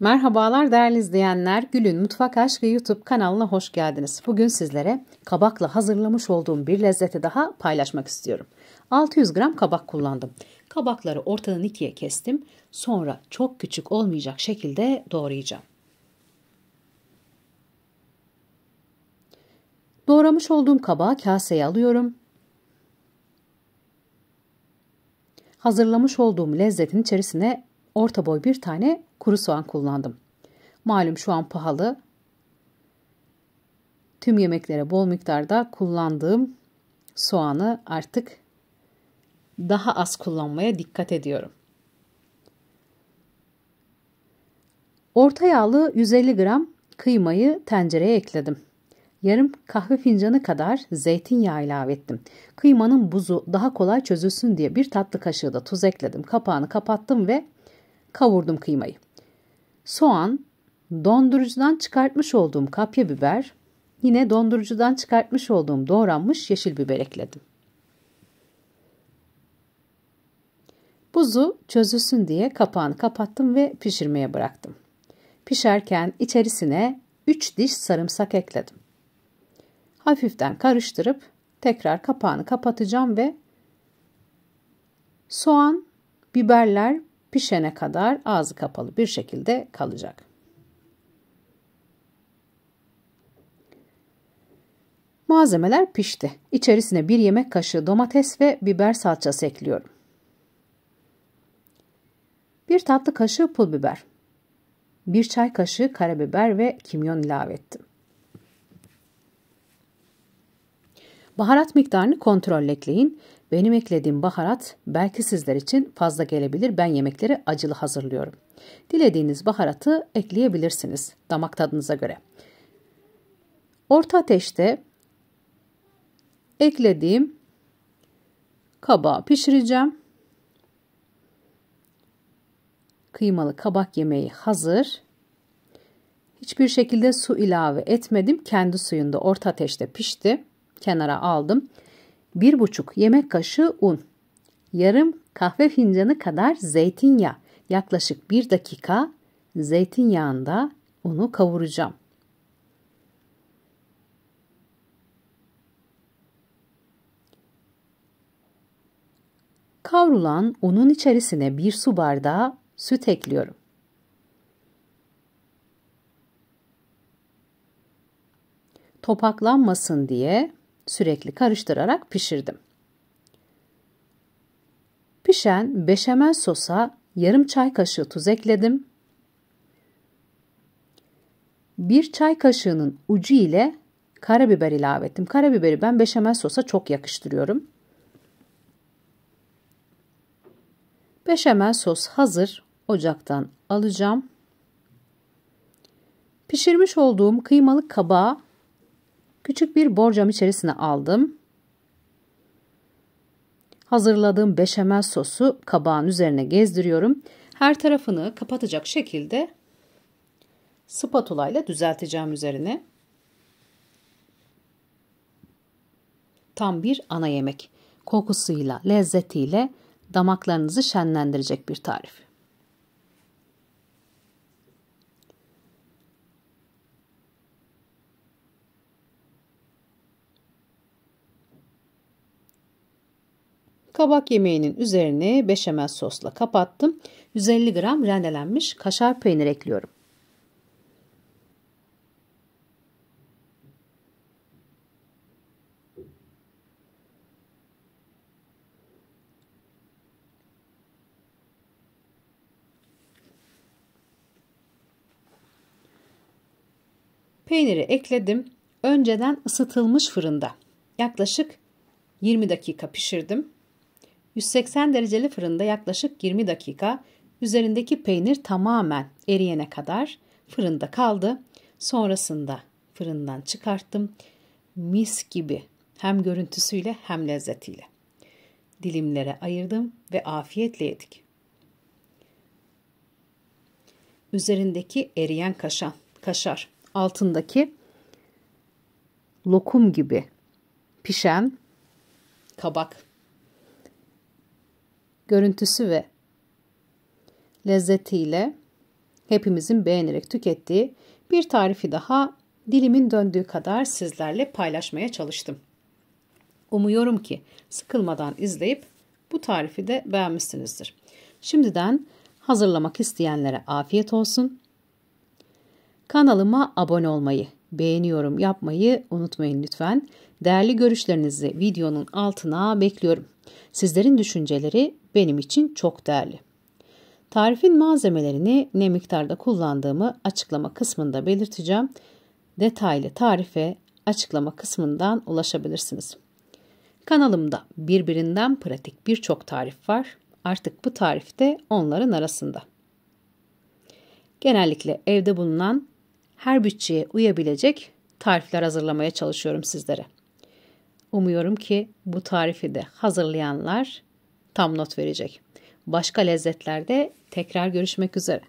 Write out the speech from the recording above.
Merhabalar değerli izleyenler. Gül'ün Mutfak Aşkı YouTube kanalına hoş geldiniz. Bugün sizlere kabakla hazırlamış olduğum bir lezzeti daha paylaşmak istiyorum. 600 gram kabak kullandım. Kabakları ortadan ikiye kestim. Sonra çok küçük olmayacak şekilde doğrayacağım. Doğramış olduğum kabağı kaseye alıyorum. Hazırlamış olduğum lezzetin içerisine orta boy bir tane kuru soğan kullandım. Malum şu an pahalı. Tüm yemeklere bol miktarda kullandığım soğanı artık daha az kullanmaya dikkat ediyorum. Orta yağlı 150 gram kıymayı tencereye ekledim. Yarım kahve fincanı kadar zeytinyağı ilave ettim. Kıymanın buzu daha kolay çözülsün diye bir tatlı kaşığı da tuz ekledim. Kapağını kapattım ve Kavurdum kıymayı. Soğan, dondurucudan çıkartmış olduğum kapya biber, yine dondurucudan çıkartmış olduğum doğranmış yeşil biber ekledim. Buzu çözülsün diye kapağını kapattım ve pişirmeye bıraktım. Pişerken içerisine 3 diş sarımsak ekledim. Hafiften karıştırıp tekrar kapağını kapatacağım ve soğan, biberler pişene kadar ağzı kapalı bir şekilde kalacak. Malzemeler pişti. İçerisine bir yemek kaşığı domates ve biber salçası ekliyorum. Bir tatlı kaşığı pul biber. Bir çay kaşığı karabiber ve kimyon ilave ettim. Baharat miktarını kontrol ekleyin. Benim eklediğim baharat belki sizler için fazla gelebilir. Ben yemekleri acılı hazırlıyorum. Dilediğiniz baharatı ekleyebilirsiniz damak tadınıza göre. Orta ateşte eklediğim kabağı pişireceğim. Kıymalı kabak yemeği hazır. Hiçbir şekilde su ilave etmedim. Kendi suyunda orta ateşte pişti kenara aldım. 1,5 yemek kaşığı un, yarım kahve fincanı kadar zeytinyağı. Yaklaşık 1 dakika zeytinyağında unu kavuracağım. Kavrulan unun içerisine bir su bardağı süt ekliyorum. Topaklanmasın diye sürekli karıştırarak pişirdim. Pişen beşamel sosa yarım çay kaşığı tuz ekledim. Bir çay kaşığının ucu ile karabiber ilave ettim. Karabiberi ben beşamel sosa çok yakıştırıyorum. Beşamel sos hazır. Ocaktan alacağım. Pişirmiş olduğum kıymalı kabağı Küçük bir borcam içerisine aldım. Hazırladığım beşamel sosu kabağın üzerine gezdiriyorum. Her tarafını kapatacak şekilde spatula ile düzelteceğim üzerine. Tam bir ana yemek. Kokusuyla, lezzetiyle damaklarınızı şenlendirecek bir tarif. Kabak yemeğinin üzerine beşamel sosla kapattım. 150 gram rendelenmiş kaşar peynir ekliyorum. Peyniri ekledim. Önceden ısıtılmış fırında yaklaşık 20 dakika pişirdim. 180 dereceli fırında yaklaşık 20 dakika üzerindeki peynir tamamen eriyene kadar fırında kaldı. Sonrasında fırından çıkarttım. Mis gibi hem görüntüsüyle hem lezzetiyle. Dilimlere ayırdım ve afiyetle yedik. Üzerindeki eriyen kaşan, kaşar, altındaki lokum gibi pişen kabak görüntüsü ve lezzetiyle hepimizin beğenerek tükettiği bir tarifi daha dilimin döndüğü kadar sizlerle paylaşmaya çalıştım. Umuyorum ki sıkılmadan izleyip bu tarifi de beğenmişsinizdir. Şimdiden hazırlamak isteyenlere afiyet olsun. Kanalıma abone olmayı, beğeniyorum yapmayı unutmayın lütfen. Değerli görüşlerinizi videonun altına bekliyorum. Sizlerin düşünceleri benim için çok değerli. Tarifin malzemelerini ne miktarda kullandığımı açıklama kısmında belirteceğim. Detaylı tarife açıklama kısmından ulaşabilirsiniz. Kanalımda birbirinden pratik birçok tarif var. Artık bu tarif de onların arasında. Genellikle evde bulunan her bütçeye uyabilecek tarifler hazırlamaya çalışıyorum sizlere. Umuyorum ki bu tarifi de hazırlayanlar tam not verecek. Başka lezzetlerde tekrar görüşmek üzere.